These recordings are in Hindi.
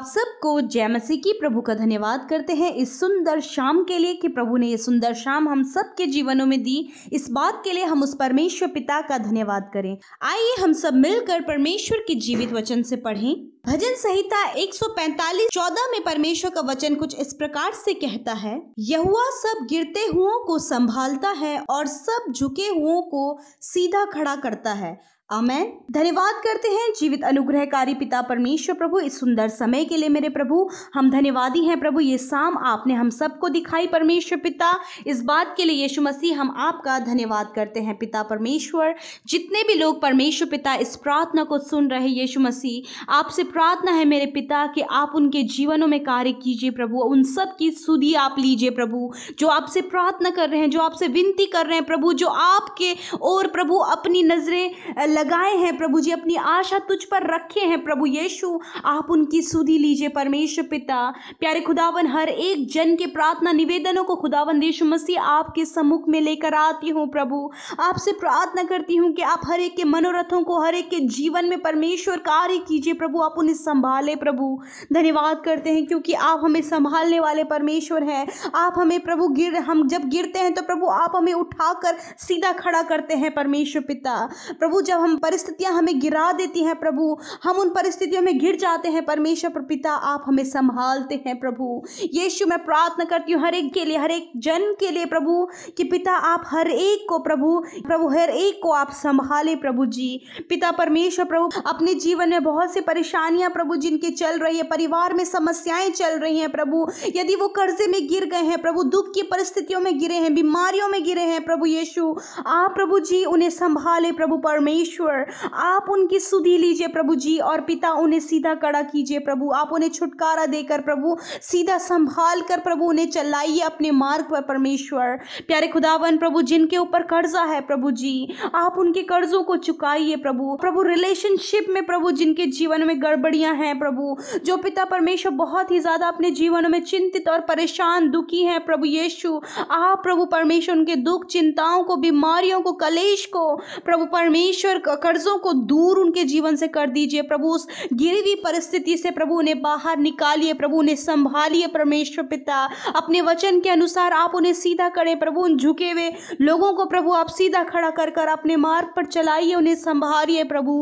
आप सबको जय मसीह की प्रभु का धन्यवाद करते हैं इस सुंदर शाम के लिए कि प्रभु ने ये सुंदर शाम हम सबके जीवनों में दी इस बात के लिए हम उस परमेश्वर पिता का धन्यवाद करें आइए हम सब मिलकर परमेश्वर के जीवित वचन से पढ़ें भजन संहिता 145 चौदह में परमेश्वर का वचन कुछ इस प्रकार से कहता है यहुआ सब गिरते हुओं को संभालता है और सब झुके हुओं को सीधा खड़ा करता है अमेन धन्यवाद करते हैं जीवित अनुग्रहकारी पिता परमेश्वर प्रभु इस सुंदर समय के लिए मेरे प्रभु हम धन्यवादी हैं प्रभु ये शाम आपने हम सबको दिखाई परमेश्वर पिता इस बात के लिए यीशु मसीह हम आपका धन्यवाद करते हैं पिता परमेश्वर जितने भी लोग परमेश्वर पिता इस प्रार्थना को सुन रहे यीशु मसीह आपसे प्रार्थना है मेरे पिता कि आप उनके जीवनों में कार्य कीजिए प्रभु उन सब की सुधी आप लीजिए प्रभु जो आपसे प्रार्थना कर रहे हैं जो आपसे विनती कर रहे हैं प्रभु जो आपके और प्रभु अपनी नज़रें लगाए हैं प्रभु जी अपनी आशा तुझ पर रखे हैं प्रभु यीशु आप उनकी सुधी लीजिए परमेश्वर पिता प्यारे खुदावन हर एक जन के प्रार्थना निवेदनों को खुदावन यीशु मसीह आपके सम्मुख में लेकर आती हूँ प्रभु आपसे प्रार्थना करती हूँ कि आप हर एक के मनोरथों को हर एक के जीवन में परमेश्वर कार्य कीजिए प्रभु आप उन्हें संभाले प्रभु धन्यवाद करते हैं क्योंकि आप हमें संभालने वाले परमेश्वर हैं आप हमें प्रभु गिर हम जब गिरते हैं तो प्रभु आप हमें उठाकर सीधा खड़ा करते हैं परमेश्वर पिता प्रभु जब हम परिस्थितियाँ हमें गिरा देती हैं प्रभु हम उन परिस्थितियों में गिर जाते हैं परमेश्वर पिता आप हमें संभालते हैं प्रभु यीशु मैं प्रार्थना करती हूँ हर एक के लिए हर एक जन के लिए प्रभु कि पिता आप हर एक को प्रभु प्रभु हर एक को आप संभाले प्रभु जी पिता परमेश्वर प्रभु अपने जीवन में बहुत से परेशान परेशानियां प्रभु जिनके चल रही है परिवार में समस्याएं चल रही हैं प्रभु यदि वो कर्जे में गिर गए हैं प्रभु दुख की परिस्थितियों में गिरे हैं बीमारियों में गिरे हैं प्रभु यीशु आप प्रभु जी उन्हें संभाले प्रभु परमेश्वर आप उनकी सुधी लीजिए प्रभु जी और पिता उन्हें सीधा कड़ा कीजिए प्रभु आप उन्हें छुटकारा देकर प्रभु सीधा संभाल कर प्रभु उन्हें चलाइए अपने मार्ग पर परमेश्वर प्यारे खुदावन प्रभु जिनके ऊपर कर्जा है प्रभु जी आप उनके कर्जों को चुकाइए प्रभु प्रभु रिलेशनशिप में प्रभु जिनके जीवन में गड़ गड़बड़ियां हैं प्रभु जो पिता परमेश्वर बहुत ही ज़्यादा अपने जीवन में चिंतित और परेशान दुखी हैं प्रभु यीशु आप प्रभु परमेश्वर उनके दुख चिंताओं को बीमारियों को कलेश को प्रभु परमेश्वर कर्जों को दूर उनके जीवन से कर दीजिए प्रभु उस गिरी हुई परिस्थिति से प्रभु उन्हें बाहर निकालिए प्रभु उन्हें संभालिए परमेश्वर पिता अपने वचन के अनुसार आप उन्हें सीधा करें प्रभु उन झुके हुए लोगों को प्रभु आप सीधा खड़ा कर कर अपने मार्ग पर चलाइए उन्हें संभालिए प्रभु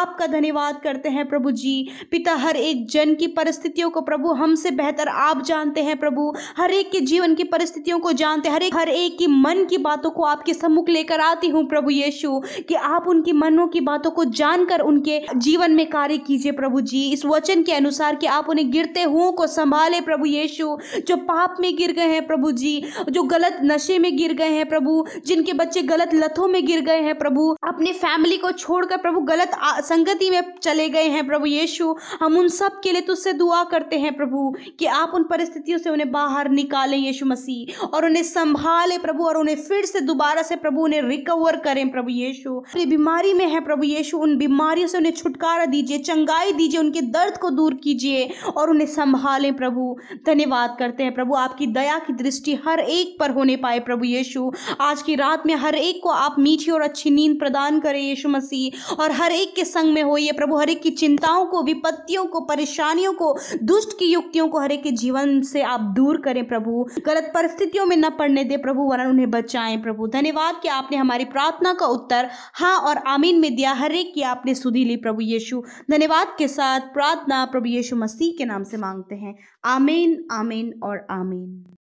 आपका धन्यवाद करते हैं प्रभु जी पिता हर एक जन की परिस्थितियों को प्रभु हमसे बेहतर आप जानते हैं प्रभु हर एक के जीवन की परिस्थितियों को जानते हर एक हर एक की मन की बातों को आपके सम्मुख लेकर आती हूँ प्रभु यीशु कि आप उनकी मनों की बातों को जानकर उनके जीवन में कार्य कीजिए प्रभु जी इस वचन के अनुसार कि आप उन्हें गिरते हुओं को संभाले प्रभु यीशु जो पाप में गिर गए हैं प्रभु जी जो गलत नशे में गिर गए हैं प्रभु जिनके बच्चे गलत लथों में गिर गए हैं प्रभु अपने फैमिली को छोड़कर प्रभु गलत संगति में चले गए हैं प्रभु यीशु यीशु हम उन सब के लिए तुझसे दुआ करते हैं प्रभु कि आप उन परिस्थितियों से उन्हें बाहर निकालें यीशु मसीह और उन्हें संभालें प्रभु और उन्हें फिर से दोबारा से प्रभु उन्हें रिकवर करें प्रभु यीशु ये बीमारी में है प्रभु यीशु उन बीमारियों से उन्हें छुटकारा दीजिए चंगाई दीजिए उनके दर्द को दूर कीजिए और उन्हें संभालें प्रभु धन्यवाद करते हैं प्रभु आपकी दया की दृष्टि हर एक पर होने पाए प्रभु यीशु आज की रात में हर एक को आप मीठी और अच्छी नींद प्रदान करें यीशु मसीह और हर एक के संग में होइए प्रभु हर एक की चिंताओं को विपत्तियों को परेशानियों को दुष्ट की युक्तियों को हरे के जीवन से आप दूर करें प्रभु गलत परिस्थितियों में न पड़ने दे प्रभु वरन उन्हें बचाएं प्रभु धन्यवाद कि आपने हमारी प्रार्थना का उत्तर हाँ और आमीन में दिया हरे की आपने सुधी ली प्रभु येशु धन्यवाद के साथ प्रार्थना प्रभु येशु मसीह के नाम से मांगते हैं आमीन आमीन और आमीन